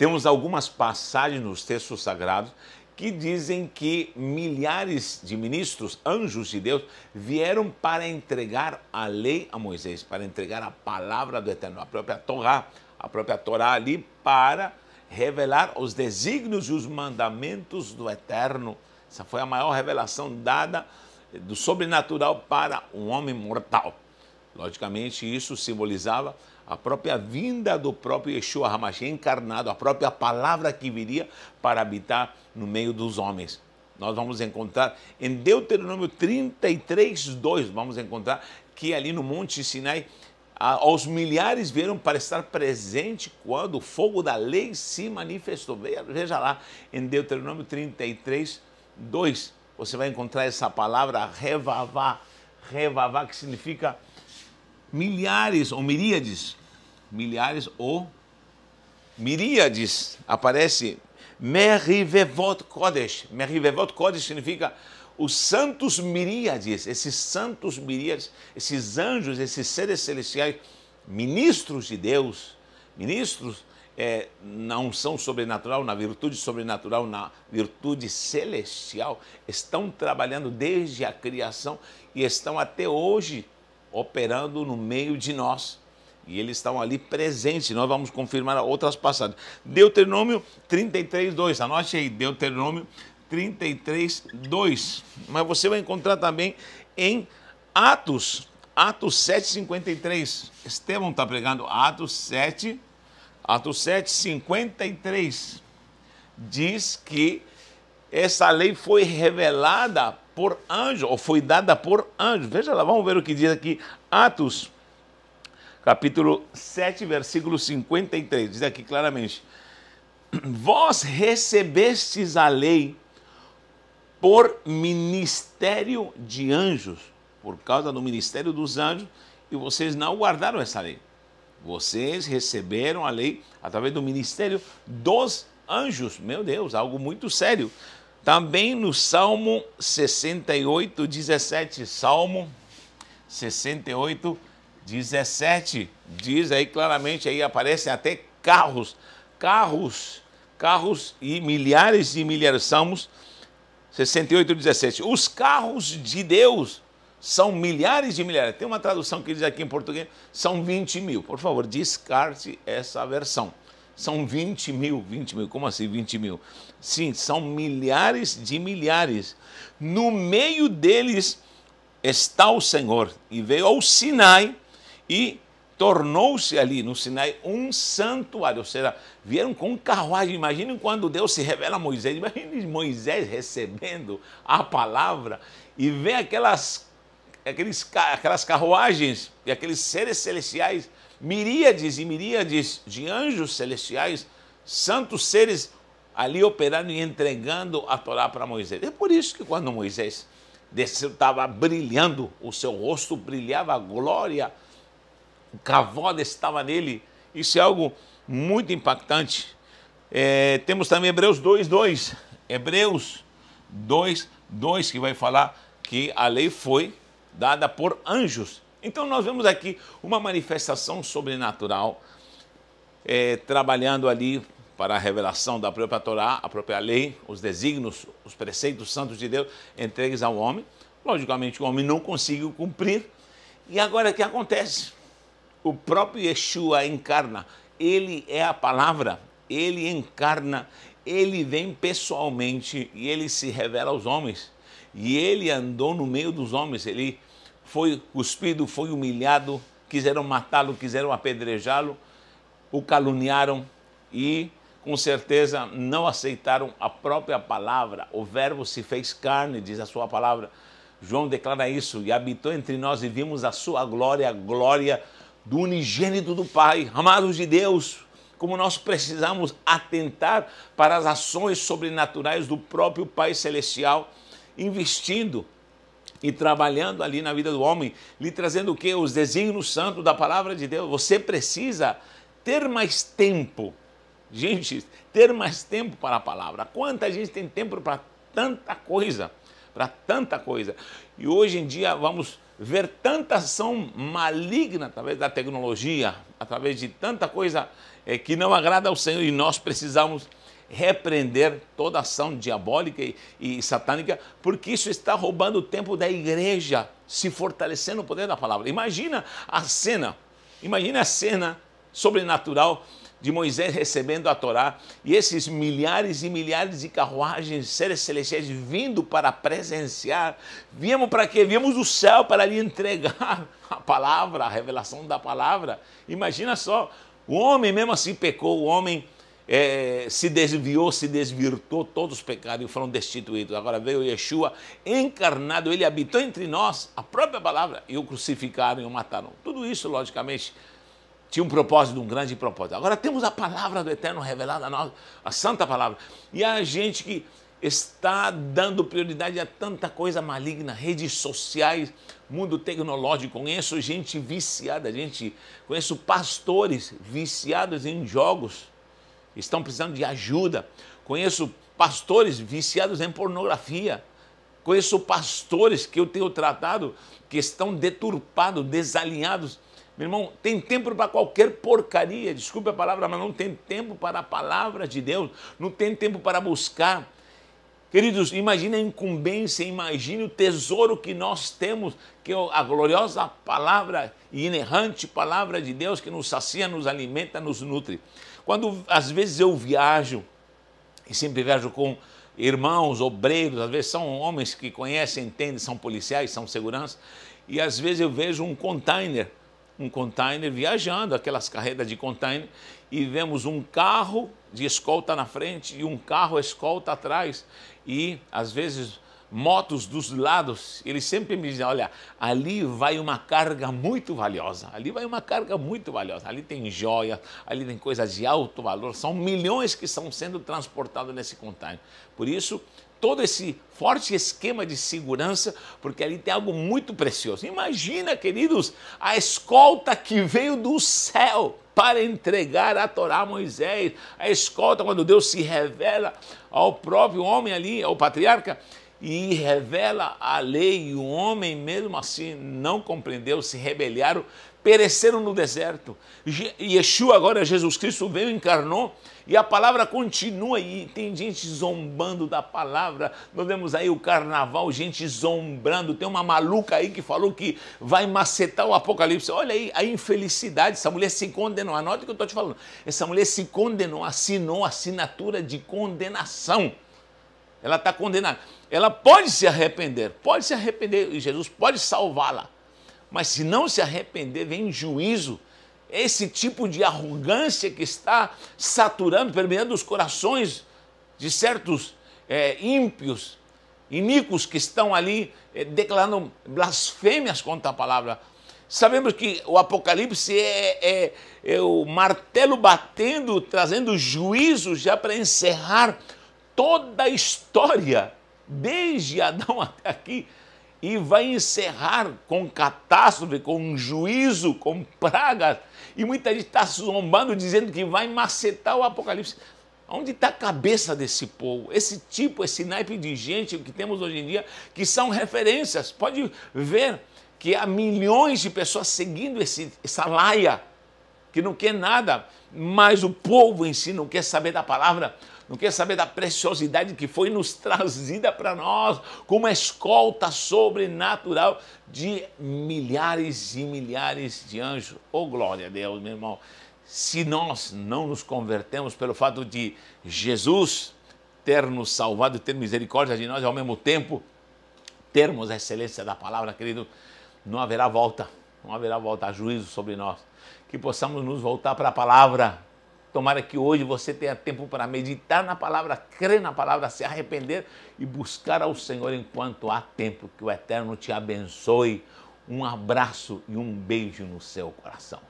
Temos algumas passagens nos textos sagrados que dizem que milhares de ministros, anjos de Deus, vieram para entregar a lei a Moisés, para entregar a palavra do Eterno, a própria Torá, a própria Torá ali, para revelar os desígnios e os mandamentos do Eterno. Essa foi a maior revelação dada do sobrenatural para um homem mortal. Logicamente, isso simbolizava a própria vinda do próprio Yeshua Hamashiach encarnado, a própria palavra que viria para habitar no meio dos homens. Nós vamos encontrar em Deuteronômio 33, 2, vamos encontrar que ali no Monte Sinai aos milhares vieram para estar presente quando o fogo da lei se manifestou. Veja lá, em Deuteronômio 33, 2, você vai encontrar essa palavra revavá, revavá, que significa milhares ou miríades milhares ou miríades, aparece Merivevot Kodesh. Merivevot Kodesh significa os santos miríades, esses santos miríades, esses anjos, esses seres celestiais, ministros de Deus, ministros é, na unção sobrenatural, na virtude sobrenatural, na virtude celestial, estão trabalhando desde a criação e estão até hoje operando no meio de nós. E eles estão ali presentes. Nós vamos confirmar outras passagens. Deuteronômio 33, 2. Anote aí, Deuteronômio 33, 2. Mas você vai encontrar também em Atos, Atos 7, 53. Estevão está pregando Atos 7, Atos 7, 53. Diz que essa lei foi revelada por anjo, ou foi dada por anjo. Veja lá, vamos ver o que diz aqui, Atos capítulo 7, versículo 53. Diz aqui claramente: Vós recebestes a lei por ministério de anjos, por causa do ministério dos anjos, e vocês não guardaram essa lei. Vocês receberam a lei através do ministério dos anjos. Meu Deus, algo muito sério. Também no Salmo 68, 17. Salmo 68, 17. 17 diz aí claramente, aí aparecem até carros, carros, carros e milhares e milhares. Salmos 68, 17. Os carros de Deus são milhares de milhares. Tem uma tradução que diz aqui em português, são 20 mil. Por favor, descarte essa versão. São 20 mil, 20 mil, como assim 20 mil? Sim, são milhares de milhares. No meio deles está o Senhor. E veio ao Sinai e tornou-se ali no Sinai um santuário, ou seja, vieram com carruagem. Imaginem quando Deus se revela a Moisés, imagine Moisés recebendo a palavra e vê aquelas, aqueles, aquelas carruagens e aqueles seres celestiais, miríades e miríades de anjos celestiais, santos seres ali operando e entregando a Torá para Moisés. É por isso que quando Moisés estava brilhando, o seu rosto brilhava a glória cavoda estava nele. Isso é algo muito impactante. É, temos também Hebreus 2, 2. Hebreus 2, 2, que vai falar que a lei foi dada por anjos. Então nós vemos aqui uma manifestação sobrenatural é, trabalhando ali para a revelação da própria Torá, a própria lei, os desígnios, os preceitos santos de Deus entregues ao homem. Logicamente o homem não conseguiu cumprir. E agora o que acontece? o próprio Yeshua encarna. Ele é a palavra, ele encarna, ele vem pessoalmente e ele se revela aos homens. E ele andou no meio dos homens, ele foi cuspido, foi humilhado, quiseram matá-lo, quiseram apedrejá-lo, o caluniaram e com certeza não aceitaram a própria palavra. O Verbo se fez carne, diz a sua palavra. João declara isso, e habitou entre nós e vimos a sua glória, glória do unigênito do Pai. Amados de Deus, como nós precisamos atentar para as ações sobrenaturais do próprio Pai Celestial, investindo e trabalhando ali na vida do homem, lhe trazendo o que? Os desígnios santos da palavra de Deus. Você precisa ter mais tempo. Gente, ter mais tempo para a palavra. Quanta gente tem tempo para tanta coisa para tanta coisa. E hoje em dia vamos ver tanta ação maligna através da tecnologia, através de tanta coisa é, que não agrada ao Senhor e nós precisamos repreender toda ação diabólica e, e, satânica, porque isso está roubando o tempo da igreja, se fortalecendo o poder da palavra. Imagina a cena, imagina a cena sobrenatural de Moisés recebendo a Torá e esses milhares e milhares de carruagens, seres celestiais vindo para presenciar. Viemos para quê? Viemos do céu para lhe entregar a palavra, a revelação da palavra. Imagina só, o homem mesmo assim pecou, o homem é, se desviou, se desvirtou, todos os pecados foram destituídos. Agora veio Yeshua encarnado, ele habitou entre nós, a própria palavra, e o crucificaram e o mataram. Tudo isso, logicamente, tinha um propósito, um grande propósito. Agora temos a palavra do Eterno revelada a nós, a santa palavra. E a gente que está dando prioridade a tanta coisa maligna, redes sociais, mundo tecnológico. Conheço gente viciada, gente, conheço pastores viciados em jogos, estão precisando de ajuda. Conheço pastores viciados em pornografia. Conheço pastores que eu tenho tratado que estão deturpados, desalinhados meu irmão, tem tempo para qualquer porcaria, desculpe a palavra, mas não tem tempo para a palavra de Deus, não tem tempo para buscar. Queridos, imagine a incumbência, imagine o tesouro que nós temos, que é a gloriosa palavra e inerrante palavra de Deus que nos sacia, nos alimenta, nos nutre. Quando às vezes eu viajo, e sempre viajo com irmãos, obreiros, às vezes são homens que conhecem, entendem, são policiais, são segurança, e às vezes eu vejo um container um container viajando, aquelas carretas de container, e vemos um carro de escolta na frente e um carro escolta atrás. E às vezes motos dos lados, ele sempre me diz: olha, ali vai uma carga muito valiosa, ali vai uma carga muito valiosa, ali tem joia, ali tem coisas de alto valor, são milhões que estão sendo transportados nesse container. Por isso, todo esse forte esquema de segurança, porque ali tem algo muito precioso. Imagina, queridos, a escolta que veio do céu para entregar a Torá a Moisés. A escolta, quando Deus se revela ao próprio homem ali, ao patriarca, e revela a lei, e o homem, mesmo assim, não compreendeu, se rebeliaram pereceram no deserto. Yeshua, agora Jesus Cristo, veio, encarnou, e a palavra continua, e tem gente zombando da palavra. Nós vemos aí o carnaval, gente zombando. Tem uma maluca aí que falou que vai macetar o apocalipse. Olha aí a infelicidade, essa mulher se condenou. Anote o que eu estou te falando. Essa mulher se condenou, assinou assinatura de condenação. Ela está condenada. Ela pode se arrepender, pode se arrepender, e Jesus pode salvá-la. Mas se não se arrepender, vem juízo. Esse tipo de arrogância que está saturando, permeando os corações de certos é, ímpios, iníquos que estão ali é, declarando blasfêmias contra a palavra. Sabemos que o Apocalipse é, é, é, o martelo batendo, trazendo juízo já para encerrar toda a história, desde Adão até aqui, e vai encerrar com catástrofe, com juízo, com praga. E muita gente está zombando, dizendo que vai macetar o Apocalipse. Onde está a cabeça desse povo? Esse tipo, esse naipe de gente que temos hoje em dia, que são referências. Pode ver que há milhões de pessoas seguindo esse, essa laia, que não quer nada, mas o povo em si não quer saber da palavra não quer saber da preciosidade que foi nos trazida para nós, com uma escolta sobrenatural de milhares e milhares de anjos. Oh, glória a Deus, meu irmão. Se nós não nos convertemos pelo fato de Jesus ter nos salvado, ter misericórdia de nós e ao mesmo tempo termos a excelência da palavra, querido, não haverá volta, não haverá volta a juízo sobre nós. Que possamos nos voltar para a palavra, Tomara que hoje você tenha tempo para meditar na palavra, crer na palavra, se arrepender e buscar ao Senhor enquanto há tempo. Que o Eterno te abençoe. Um abraço e um beijo no seu coração.